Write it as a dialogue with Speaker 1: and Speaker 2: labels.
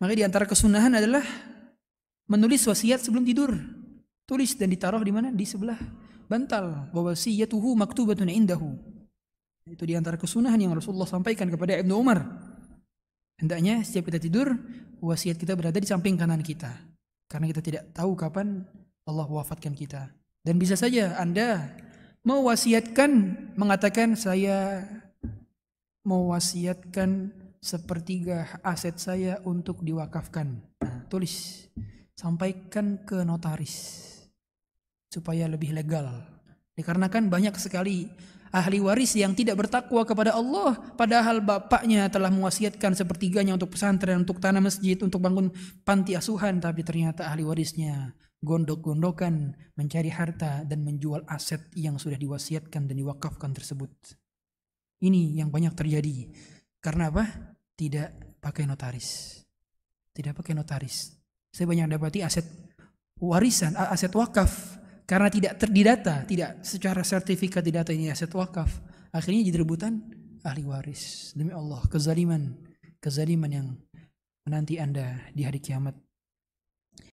Speaker 1: Maka di antara kesunahan adalah menulis wasiat sebelum tidur. Tulis dan ditaruh di mana? Di sebelah bantal. Wa wasiyatuhu maktubatun indahu. Itu di antara kesunahan yang Rasulullah sampaikan kepada Ibnu Umar. Hendaknya setiap kita tidur, wasiat kita berada di samping kanan kita. Karena kita tidak tahu kapan Allah wafatkan kita. Dan bisa saja Anda mewasiatkan mengatakan saya mewasiatkan sepertiga aset saya untuk diwakafkan. Nah, tulis, sampaikan ke notaris supaya lebih legal. Dikarenakan banyak sekali ahli waris yang tidak bertakwa kepada Allah padahal bapaknya telah mewasiatkan sepertiganya untuk pesantren, untuk tanah masjid, untuk bangun panti asuhan tapi ternyata ahli warisnya gondok-gondokan mencari harta dan menjual aset yang sudah diwasiatkan dan diwakafkan tersebut. Ini yang banyak terjadi. Karena apa? tidak pakai notaris. Tidak pakai notaris. Saya banyak dapati aset warisan, aset wakaf karena tidak terdidata, tidak secara sertifikat didata ini aset wakaf. Akhirnya jadi rebutan ahli waris. Demi Allah, kezaliman, kezaliman yang menanti Anda di hari kiamat.